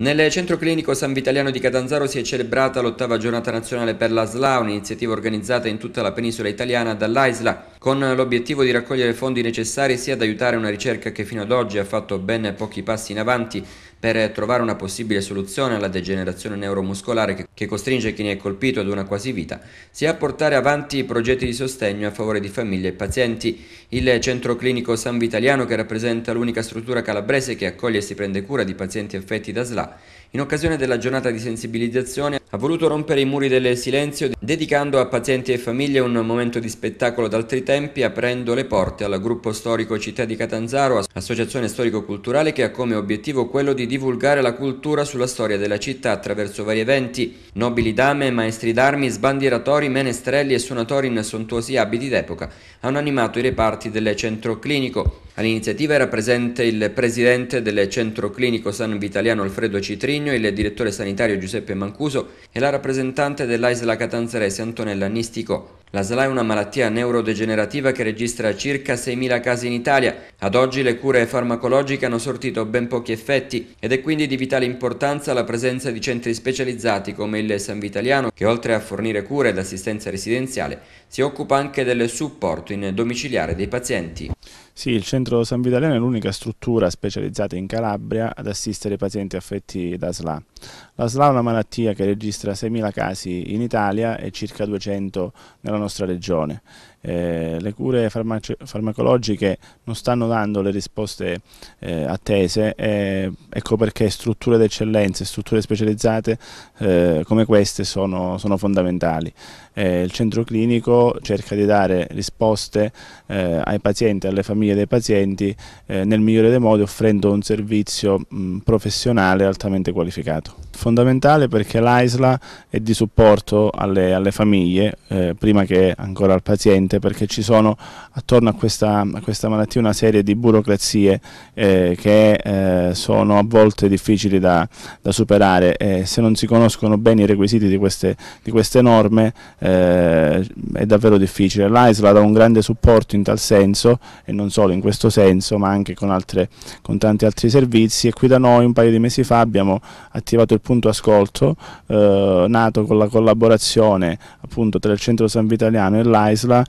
Nel centro clinico San Vitaliano di Catanzaro si è celebrata l'ottava giornata nazionale per la SLA, un'iniziativa organizzata in tutta la penisola italiana dall'AISLA, con l'obiettivo di raccogliere fondi necessari sia ad aiutare una ricerca che fino ad oggi ha fatto ben pochi passi in avanti, per trovare una possibile soluzione alla degenerazione neuromuscolare che, che costringe chi ne è colpito ad una quasi vita, sia a portare avanti progetti di sostegno a favore di famiglie e pazienti. Il centro clinico San Vitaliano, che rappresenta l'unica struttura calabrese che accoglie e si prende cura di pazienti affetti da SLA, in occasione della giornata di sensibilizzazione ha voluto rompere i muri del silenzio dedicando a pazienti e famiglie un momento di spettacolo d'altri tempi aprendo le porte al gruppo storico Città di Catanzaro, associazione storico-culturale che ha come obiettivo quello di divulgare la cultura sulla storia della città attraverso vari eventi, nobili dame, maestri d'armi, sbandieratori, menestrelli e suonatori in sontuosi abiti d'epoca hanno animato i reparti del centro clinico. All'iniziativa era presente il presidente del centro clinico San Vitaliano Alfredo Citrigno, il direttore sanitario Giuseppe Mancuso, e la rappresentante dell'AISLA catanzarese Antonella Nistico. La SLA è una malattia neurodegenerativa che registra circa 6.000 casi in Italia. Ad oggi le cure farmacologiche hanno sortito ben pochi effetti ed è quindi di vitale importanza la presenza di centri specializzati come il San Vitaliano che oltre a fornire cure ed assistenza residenziale si occupa anche del supporto in domiciliare dei pazienti. Sì, il centro San Vitaliano è l'unica struttura specializzata in Calabria ad assistere i pazienti affetti da SLA. La SLA è una malattia che registra 6.000 casi in Italia e circa 200 nella nostra regione. Eh, le cure farmacologiche non stanno dando le risposte eh, attese, eh, ecco perché strutture d'eccellenza e strutture specializzate eh, come queste sono, sono fondamentali. Eh, il centro clinico cerca di dare risposte eh, ai pazienti, alle famiglie dei pazienti nel migliore dei modi offrendo un servizio mh, professionale altamente qualificato supporto fondamentale perché l'AISLA è di supporto alle, alle famiglie, eh, prima che ancora al paziente, perché ci sono attorno a questa, a questa malattia una serie di burocrazie eh, che eh, sono a volte difficili da, da superare e se non si conoscono bene i requisiti di queste, di queste norme eh, è davvero difficile. L'AISLA dà un grande supporto in tal senso e non solo in questo senso ma anche con, altre, con tanti altri servizi e qui da noi un paio di mesi fa abbiamo attivato attivato il punto ascolto eh, nato con la collaborazione appunto tra il centro San Vitaliano e l'AISLA